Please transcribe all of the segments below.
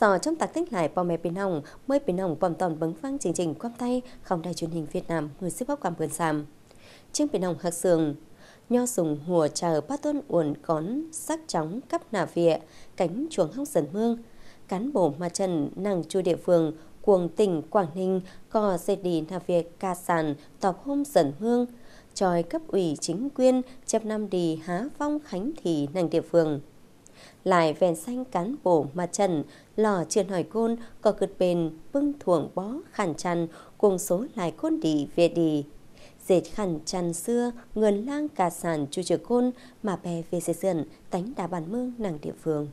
Sở trong tạc tích lại bom mẹ bình hồng, mới bình hồng bom tòn bứng vang chương trình quắp tay, không đài truyền hình Việt Nam, người xếp bóc cảm ơn sàm. Chương bình hồng hạc sường, nho sùng hùa chờ ba tuân uồn cón, sắc chóng cắp nà vịa, cánh chuồng hóc dần mương. Cán bộ mà trần nàng chu địa phương, cuồng tỉnh Quảng Ninh, cò dây đi nà vịa ca sàn, tọp hôm dần mương. Tròi cấp ủy chính quyền, chép năm đi há phong khánh thị nàng địa phương lại vèn xanh cán bổ mà trần, lò truyền hỏi côn, có cượt bền, bưng thuồng bó, khản chăn, cùng số lại côn đi về đi. Dệt khăn chăn xưa, ngườn lang cà sàn chu trừ côn, mà bè về xây dựng, tánh đà bản mương nàng địa phương.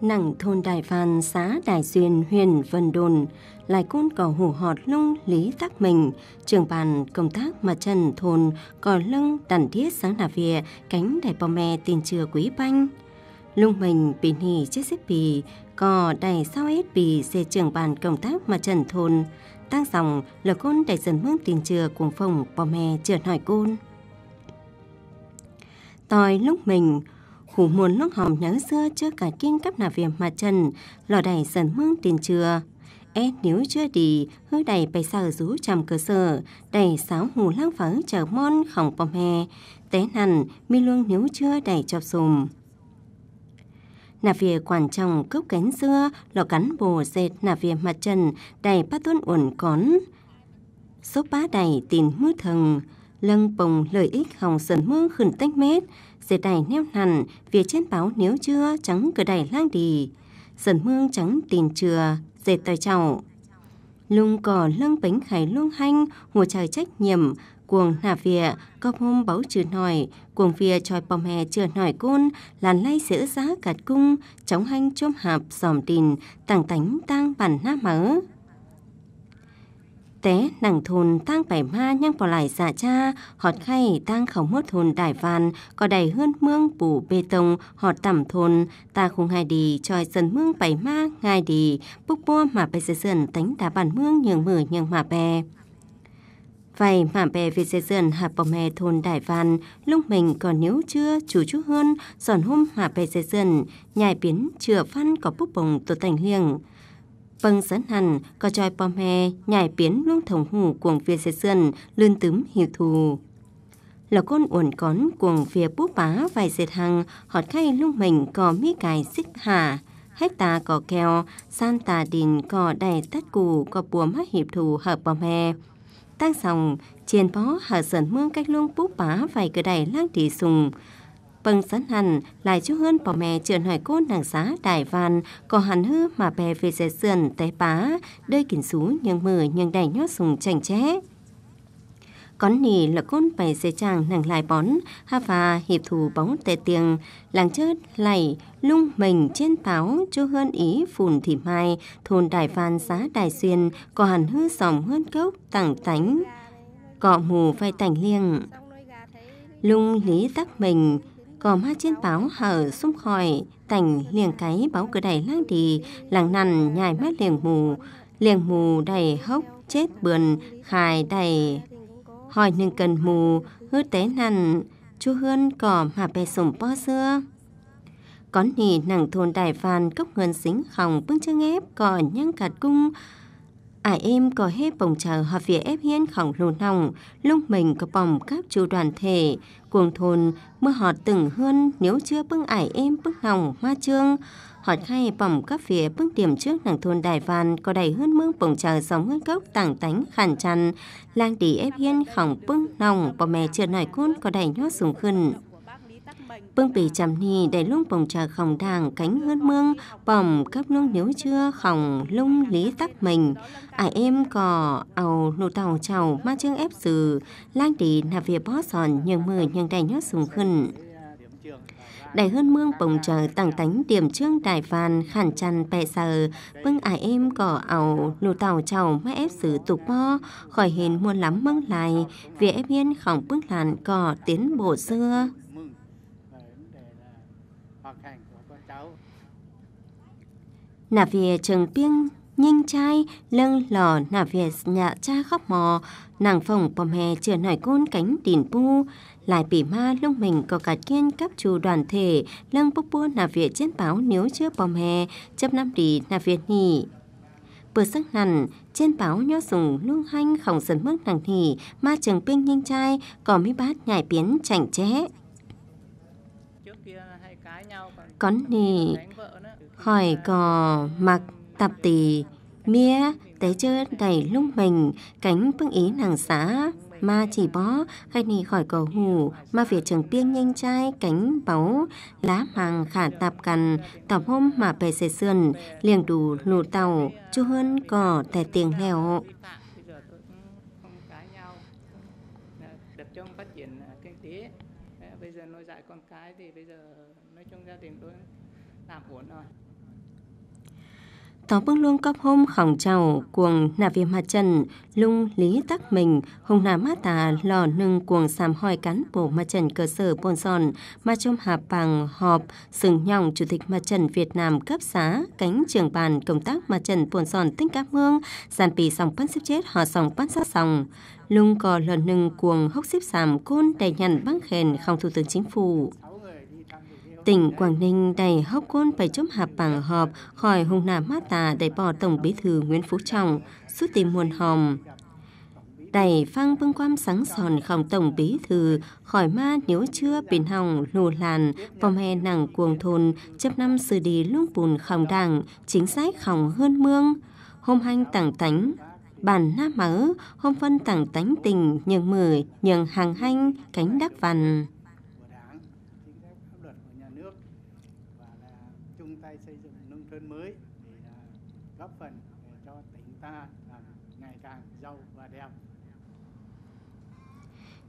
nặng thôn đại Phan, xã đại Duyên, huyện Vân Đồn, lại côn cỏ hủ họt lung lý tắc mình, trưởng bàn công tác mặt trần thôn cò lưng tản thiết sáng nà vìa cánh đại bò mè tiền chưa quý banh. Lung mình bị nì chết xếp bì, cò đài sao hết bì xe trưởng bàn công tác mặt trần thôn, tăng dòng là côn đại dần mương tiền chưa cuồng phòng bò mè trượt hỏi côn. Tòi lúc mình, khu muôn lúc hòm nhớ xưa chưa cả kinh cấp nà viêm mặt trần, lò đầy dần mương tiền trưa Ế nếu chưa đi, hứa đầy bày sở rú trầm cơ sở, đầy sáo hù lăng phở chờ môn khổng bom hè. Té nằn, mi luông nếu chưa đầy chọc sùm nà về quản trọng cốc cánh xưa lò cắn bồ dệt nà về mặt trần đầy bát tuân uẩn cón số bá đầy tìm mưa thần lân bồng lợi ích hồng sần mưa khẩn tách mết dệt đài neo nằn phía trên báo nếu chưa trắng cửa đài lang đi dần mương trắng tiền chừa dệt tài chậu lung cỏ lưng bánh khải luông hanh hồ trời trách nhiệm cuồng nà vịa cọp hôm báu trừ nòi cuồng vịa tròi bòm hè trừ nòi côn làn lay sữa giá cạt cung chóng hanh chôm hạp dòm đình tảng tánh tang bản na mớ tế nàng thôn tang bảy ma nhang bỏ lại dạ cha họt khay tang khẩu mốt thôn đại van có đầy hơn mương bù bê tông họt tẩm thôn ta không hay đi choi dần mương bảy ma ngay đi búc bua mà bây giờ dần tánh đá bản mương nhường mở nhường mà bè Vậy mà bè về dây dần hạt bò mè thôn Đại Văn, lúc mình còn nếu chưa chú chú hơn, giòn hôm mà bè dây dần, nhài biến chừa văn có bốc bồng tổ thành hiền vâng dẫn hẳn có choi bom he nhảy biến luôn thống hủ cuồng phía xe sườn lươn tấm hiệu thù là con uẩn cón cuồng phía búp bá vài dệt hằng họt khay lung mình có mi cài xích hà hết ta có keo san tà đình có đầy tất củ có bùa mắt hiệp thù hợp bom he tăng sòng trên bó hở sần mương cách luôn búp bá vài cửa đầy lang tỷ sùng Vâng sẵn hẳn lại chú hơn bỏ mẹ trườn hỏi cô nàng xá đại văn có hẳn hư mà bè về dễ sườn té bá đơi kín xú nhưng mờ nhưng đầy nhót sùng chảnh chẽ con nì là côn bày dây chàng nàng lại bón ha và hiệp thủ bóng tệ tiền làng chớt lầy lung mình trên táo chú hơn ý phùn thì mai thôn đài phan xá đài xuyên có hẳn hư sòng hơn cốc tặng tánh cọ mù vai tành liêng lung lý tắc mình có ma trên báo hở xung khỏi tành liền cái báo cửa đầy lang đi làng nằn nhài mắt liền mù liền mù đầy hốc chết bườn khai đầy hỏi nâng cần mù hư tế nằn chú hơn cỏ mà bè sùng po xưa con nì nặng thôn đại phàn cốc ngân xính hỏng bưng chân ép cỏ nhang cạt cung ả em có hết bổng chờ hợp phía ép hiên khổng lồ nòng, lúc mình có bỏng các chủ đoàn thể, cuồng thôn, mưa họ từng hơn nếu chưa bưng ải em bưng hồng hoa trương. Họ khai bỏng các phía bưng điểm trước nàng thôn Đài Văn có đầy hơn mương bổng chờ giống hơn gốc tảng tánh khản chăn, lang đi ép hiên khổng bưng nòng, bò mẹ chưa nổi côn có đầy nhót dùng khẩn. Bương bì chầm ni để lung bồng trà khổng đàng cánh hơn mương, bỏng cấp nung nếu chưa khổng lung lý tắc mình. Ải em cò, ầu nụ tàu chầu ma chương ép dừ, lang đi nạp việc bó sòn nhường mưa nhường đầy nhớ sùng khẩn đại hơn mương bồng chờ tặng tánh điểm trương đài phàn khản chăn bè sờ bưng vâng, ải em cỏ ảo nụ tàu chầu má ép xử tục bo khỏi hền muôn lắm mưng lại vì ép yên khỏng bưng làn cỏ tiến bộ xưa nà về trường biên nhanh trai lâng lò nà về nhà cha khóc mò nàng phồng bòm hè chưa nổi côn cánh đìn bu lại bị ma lông mình có cả kiên cấp chủ đoàn thể lâng bốc bua nà về trên báo nếu chưa bòm hè chấp năm đi nà về nỉ vừa sắc nằn trên báo nho sùng lung hanh khổng dần mức nàng nỉ ma trường biên nhanh trai có mấy bát nhảy biến chảnh chẽ con nỉ hỏi cò mặc tạp tì mía té chơ đầy lung mình cánh phương ý nàng xã ma chỉ bó hay nì khỏi cầu hủ ma việt trường piêng nhanh trai cánh báu lá màng khả tạp cằn tập hôm mà về xe sườn liền đủ nụ tàu chu hơn cỏ tè tiền lèo bây giờ nuôi dạy con cái thì bây giờ nói chung gia đình tôi làm ổn rồi tỏ bước luôn cấp hôm khỏng chào cuồng nà viên mặt trần lung lý tắc mình hùng nà mát tà lò nâng cuồng xàm hỏi cán bộ mặt trần cơ sở bồn giòn mà chôm hạp bằng họp sừng nhòng chủ tịch mặt trần Việt Nam cấp xá cánh trường bàn công tác mặt trần bồn giòn tinh cáp mương giàn bì sòng bắn xếp chết họ sòng bắn sát sòng lung cò lò nâng cuồng hốc xếp xàm côn đầy nhận băng khen không thủ tướng chính phủ Tỉnh Quảng Ninh đầy hốc côn phải chấm hạp bảng họp khỏi hùng nà mát tà đẩy bỏ Tổng bí thư Nguyễn Phú Trọng, suốt tìm muôn hòm. Đẩy phang vương quam sáng sòn khổng Tổng bí thư khỏi ma nếu chưa biển hồng lù làn, vòng hè nặng cuồng thôn, chấp năm xử đi lúc bùn khổng đảng, chính sách khổng hơn mương, hôm hanh tảng tánh, bản nát mở hôm phân tảng tánh tình, nhường mười, nhường hàng hanh, cánh đắc vằn. xây dựng nông thôn mới để à, góp phần để à, cho tỉnh ta làm ngày càng giàu và đẹp.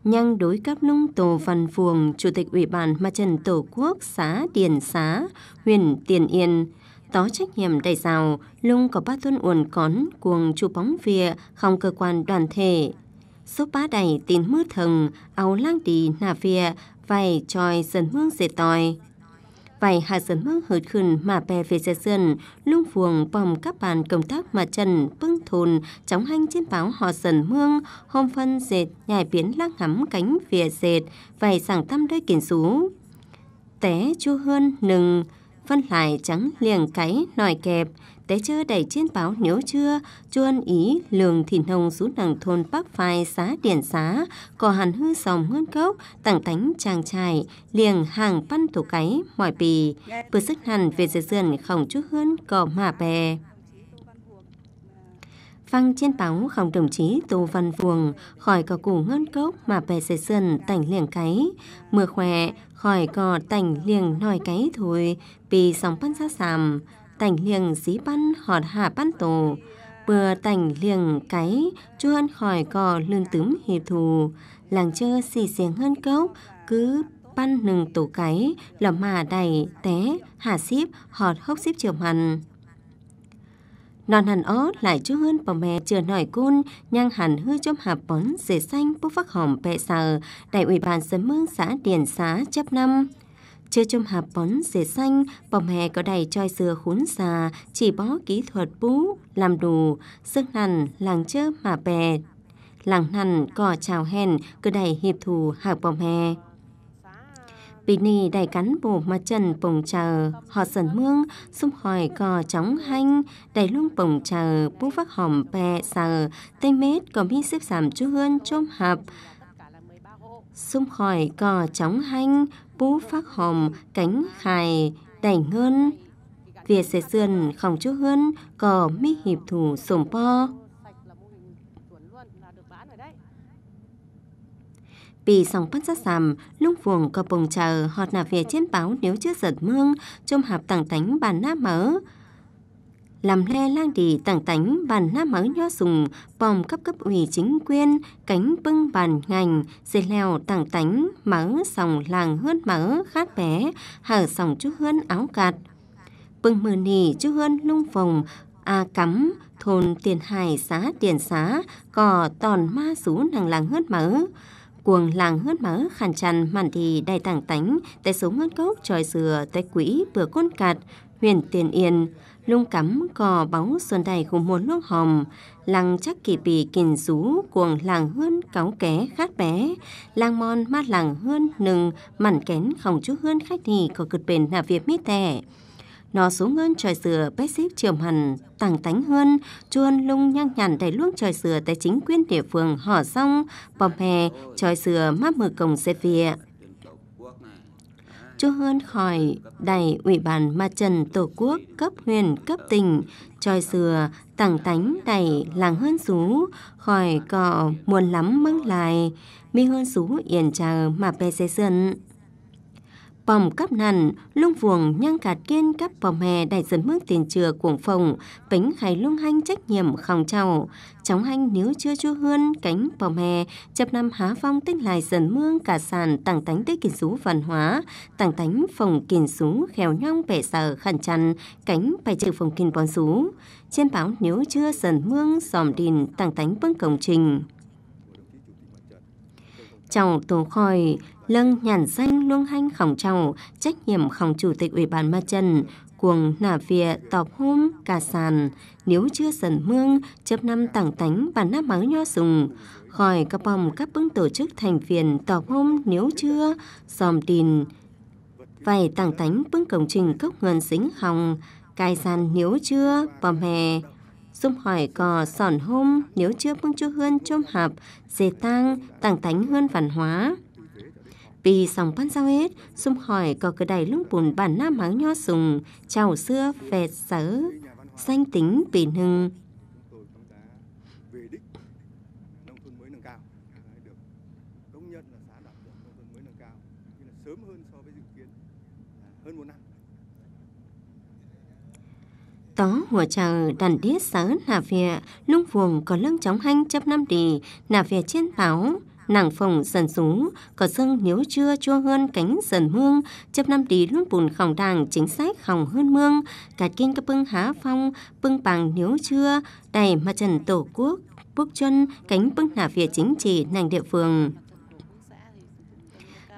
Nhang đối cáp nung tổ văn phường Chủ tịch Ủy ban Mặt trận Tổ quốc xã Điền Xá, huyện Tiền Yên, có trách nhiệm đầy giàu, lung có ba tuân uồn cón cuồng chủ bóng vía không cơ quan đoàn thể. Số ba đầy tín mưa thần, áo lang đi nà vía, vầy tròi dần hương dệt tòi vài hạ dân mắc hợt khẩn mà bè về xe dân, lung phuồng bòm các bàn công tác mà trần, bưng thồn, chóng hanh trên báo họ dần mương, hôm phân dệt, nhảy biến lắc ngắm cánh vỉa dệt, vài sảng tâm đôi kiển rú. Té chua hơn nừng, phân lại trắng liền cái nòi kẹp, tế chưa đầy trên báo nếu chưa chuôn ý lường thìn hồng xuống đằng thôn bắc phai xá điển xá cỏ hàn hư sòng ngân cốc tặng tánh chàng trải liền hàng văn thủ cái mỏi bì vừa sức hẳn về dưới sườn không chút hơn cỏ mạ bè văng trên báo không đồng chí Tô Văn vuồng khỏi cỏ củ ngân cốc mà bè dây sườn tảnh liền cái. Mưa khỏe, khỏi cỏ tảnh liền nòi cái thôi, vì sóng bắn ra sàm tảnh liền dí băn họt hạ băn tổ bừa tảnh liền cái chu hân khỏi cò lương tướm hiệp thù làng chơ xì xiềng hơn cấu cứ băn nừng tổ cái là mà đầy té hạ xíp họt hốc xíp chiều hằn non hẳn ó lại chú hơn bà mẹ chưa nổi côn nhang hẳn hư chôm hạp bón dề xanh bốc phát hòm bẹ sờ đại ủy ban sớm mương xã điền xá chấp năm chưa chôm hạt bón dề xanh, bỏng hè có đầy choi dừa khốn già, chỉ bó kỹ thuật bú, làm đủ, sức nằn, làng chớ mà bè. Làng nằn cỏ trào hèn, cứ đầy hiệp thù hạc bỏng hè. Bini đầy cắn bổ mặt trần bồng chờ, họ sần mương, xung hỏi cò chóng hanh, đầy luôn bồng chờ, bú vắc hòm bè sờ, tây mết có mi xếp giảm chú hươn chôm hạp, xung khỏi cò chóng hanh bú phát hòm cánh khải đẩy ngân việt sẽ sườn không chú hơn cò mi hiệp thủ sổm po Bì sòng bắt sát sàm, lung vuồng cò bồng chờ, họt nà về trên báo nếu chưa giật mương, chôm hạp tàng tánh bàn nát mở làm le lang đi tảng tánh bàn na mắng nho sùng bòm cấp cấp ủy chính quyền cánh bưng bàn ngành dây leo tảng tánh mắng sòng làng hơn mắng khát bé hở sòng chú hơn áo cạt bưng mờ nỉ chú hơn lung phòng a à cắm thôn tiền hải xá tiền xá cò tòn ma sú nàng làng hơn mỡ cuồng làng hơn mỡ khàn chăn màn thì đầy tảng tánh tay số ngân cốc tròi dừa tay quỹ bừa côn cạt huyện Tiền Yên, lung cắm cò bóng xuân đầy gồm một nước hòm lăng chắc kỳ bì kình rú cuồng làng hơn cáo ké khát bé, làng mon mát làng hơn nừng mặn kén không chút hơn khách thì có cực bền là việc mít tẻ. Nó xuống ngân trời sửa bế xếp chiều hẳn, tàng tánh hơn, chuôn lung nhang nhàn đầy luông trời sửa tại chính quyền địa phương họ xong bòm hè, trời sửa mát mờ cổng xe việt cho hơn khỏi đại ủy ban mặt trận tổ quốc cấp huyện cấp tỉnh tròi sửa tảng tánh đầy làng hơn xú khỏi cọ muôn lắm măng lại mi hơn xú yên chờ mà pe xe sân Bòm cắp nằn, lung vuồng nhang cạt kiên cắp bòm hè đại dân mức tiền chừa cuồng phòng, bánh hay lung hanh trách nhiệm khòng trào Chóng hanh nếu chưa chu hơn cánh bòm hè, chập năm há phong tích lại dần mương cả sàn tàng tánh tích kỳ sú văn hóa, tàng tánh phòng kiền sú khéo nhong vẻ sở khẩn chăn, cánh bài trừ phòng kiền bón sú. Trên báo nếu chưa dần mương, dòm đình, tàng tánh bưng cổng trình. Trong tổ khỏi, lâng nhàn danh luông hanh khổng trọng trách nhiệm khổng chủ tịch ủy ban ma trần cuồng nả vịa tọp hôm cà sàn nếu chưa dần mương chớp năm tảng tánh và nắp máu nho sùng khỏi các bom các bưng tổ chức thành phiền tọp hôm nếu chưa dòm tin vài tảng tánh bưng cổng trình cốc ngân xính hồng cài sàn nếu chưa bom hè xung hỏi cò sòn hôm nếu chưa bưng chú hươn chôm hạp dề tang tảng tánh hơn văn hóa Tì sòng pan sao hết, xung hỏi có cái đầy lúc bùn bản nam háng nho sùng, chào xưa vẹt sở, danh tính bền hưng. Tó hùa chờ đàn đĩa sớ nà việt, lung vuồng có lưng chóng hanh chấp năm đi, nà việt trên báo, nàng phòng dần xuống có dâng nếu chưa chua hơn cánh dần mương chấp năm đi luôn bùn khỏng đàng chính sách hỏng hơn mương cả kinh các bưng há phong bưng bằng nếu chưa đầy mặt trần tổ quốc bước chân cánh bưng hạ phía chính trị ngành địa phương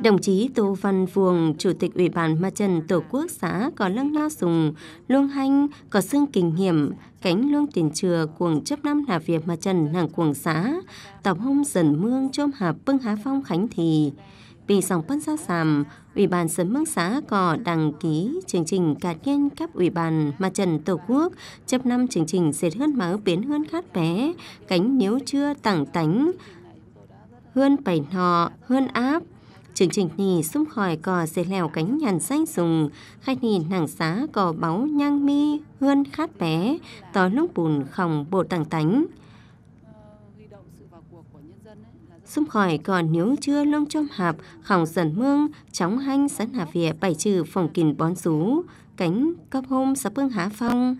Đồng chí Tô Văn Vuông, Chủ tịch Ủy ban Mặt trận Tổ quốc xã có lăng lao sùng, luông hanh, có xương kinh nghiệm, cánh lương tiền chừa cuồng chấp năm hạ việc mà trần nàng cuồng xã tập hông dần mương chôm hạp bưng há phong khánh thì vì dòng phân xa sàm ủy ban sớm mương xã có đăng ký chương trình cạt nhân cấp ủy ban mà trần tổ quốc chấp năm chương trình dệt hơn máu biến hơn khát bé cánh nếu chưa tặng tánh hơn bảy nọ hơn áp chương trình nì xung khỏi cò dề lèo cánh nhàn xanh dùng khai nì nàng xá cò báu nhang mi hươn khát bé tỏ lúc bùn khòng bộ tàng tánh xung khỏi còn nếu chưa lông chôm hạp khòng dần mương chóng hanh sẵn hà vỉa bảy trừ phòng kình bón rú cánh cắp hôm sắp bưng há phong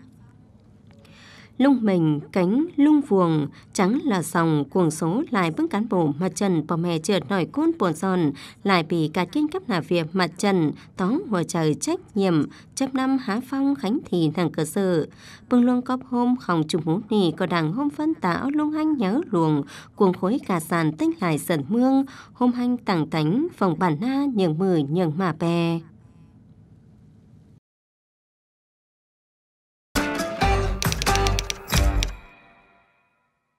lung mình cánh lung vuồng trắng là sòng cuồng số lại bức cán bộ mặt trần bò mè trượt nổi côn buồn giòn lại bị cả kinh cấp là việc mặt trần tóm mùa trời trách nhiệm chấp năm há phong khánh thì thằng cơ sở bưng luông cóp hôm không trùng hú nì có đảng hôm phân tảo lung hanh nhớ luồng cuồng khối cả sàn tinh lại sần mương hôm hanh tảng tánh phòng bản na nhường mười nhường mà bè